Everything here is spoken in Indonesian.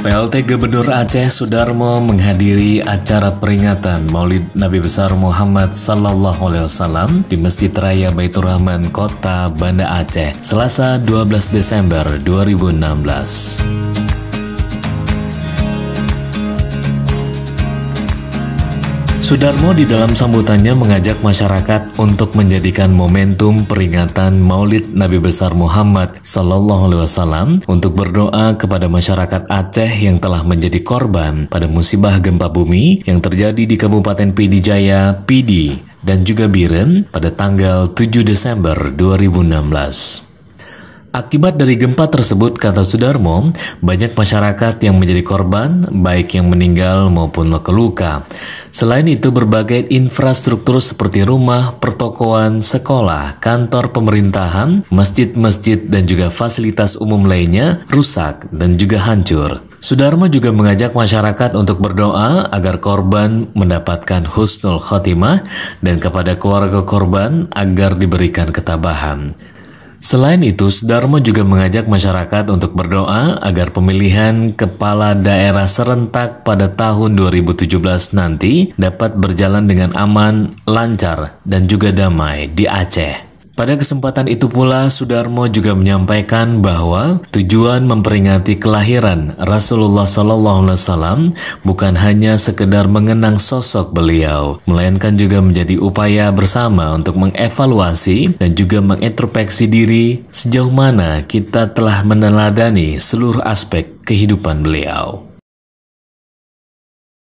PLT Gubernur Aceh Sudarmo menghadiri acara peringatan Maulid Nabi Besar Muhammad Sallallahu Alaihi Wasallam di Masjid Raya Baitur Rahman, Kota Banda Aceh, Selasa 12 Desember 2016. Sudarmo di dalam sambutannya mengajak masyarakat untuk menjadikan momentum peringatan Maulid Nabi besar Muhammad Sallallahu Alaihi Wasallam untuk berdoa kepada masyarakat Aceh yang telah menjadi korban pada musibah gempa bumi yang terjadi di Kabupaten Pidijaya, Pidi, dan juga Biren pada tanggal 7 Desember 2016. Akibat dari gempa tersebut, kata Sudarmo, banyak masyarakat yang menjadi korban, baik yang meninggal maupun luka-luka. Selain itu, berbagai infrastruktur seperti rumah, pertokoan, sekolah, kantor pemerintahan, masjid-masjid, dan juga fasilitas umum lainnya rusak dan juga hancur. Sudarmo juga mengajak masyarakat untuk berdoa agar korban mendapatkan husnul khotimah dan kepada keluarga korban agar diberikan ketabahan. Selain itu, Sudarmo juga mengajak masyarakat untuk berdoa agar pemilihan kepala daerah serentak pada tahun 2017 nanti dapat berjalan dengan aman, lancar, dan juga damai di Aceh. Pada kesempatan itu pula, Sudarmo juga menyampaikan bahwa tujuan memperingati kelahiran Rasulullah SAW bukan hanya sekedar mengenang sosok beliau, melainkan juga menjadi upaya bersama untuk mengevaluasi dan juga mengintrospeksi diri sejauh mana kita telah meneladani seluruh aspek kehidupan beliau.